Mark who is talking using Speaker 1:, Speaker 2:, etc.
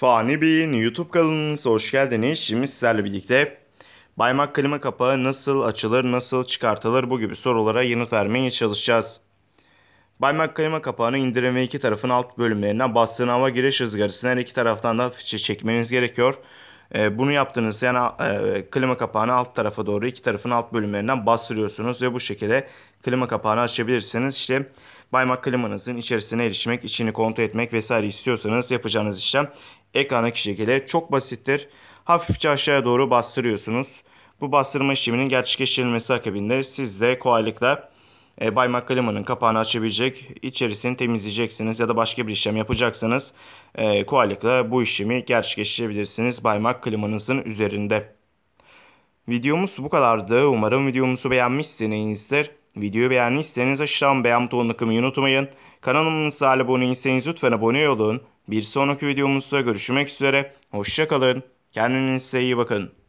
Speaker 1: Fani Bey'in YouTube kanalınıza hoş geldiniz. Şimdi sizlerle birlikte baymak klima kapağı nasıl açılır, nasıl çıkartılır bu gibi sorulara yanıt vermeye çalışacağız. Baymak klima kapağını indirin ve iki tarafın alt bölümlerinden bastığın hava giriş ızgarasını her iki taraftan da çekmeniz gerekiyor. E, bunu yaptığınız yani e, klima kapağını alt tarafa doğru iki tarafın alt bölümlerinden bastırıyorsunuz ve bu şekilde klima kapağını açabilirsiniz. İşte baymak klimanızın içerisine erişmek, içini kontrol etmek vesaire istiyorsanız yapacağınız işlem ekrandaki şekilde çok basittir. Hafifçe aşağıya doğru bastırıyorsunuz. Bu bastırma işleminin gerçekleştirilmesi akabinde siz de kolaylıkla e, Bay McCallum'un kapağını açabilecek, içerisini temizleyeceksiniz ya da başka bir işlem yapacaksanız, E, kolaylıkla bu işlemi gerçekleştirebilirsiniz Bay McCallum'unuzun üzerinde. Videomuz bu kadardı. Umarım videomuzu beğenmişsinizdir. Videoyu beğendiyseniz aşağıdan beğen butonuna kımayı unutmayın. Kanalımıza abone değilseniz lütfen abone olun. Bir sonraki videomuzda görüşmek üzere. Hoşçakalın. Kendinize iyi bakın.